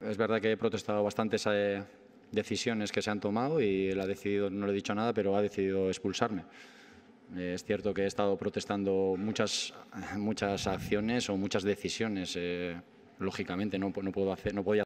Es verdad que he protestado bastante eh, decisiones que se han tomado y él ha decidido, no le he dicho nada, pero ha decidido expulsarme. Eh, es cierto que he estado protestando muchas, muchas acciones o muchas decisiones. Eh, lógicamente no, no, puedo hacer, no podía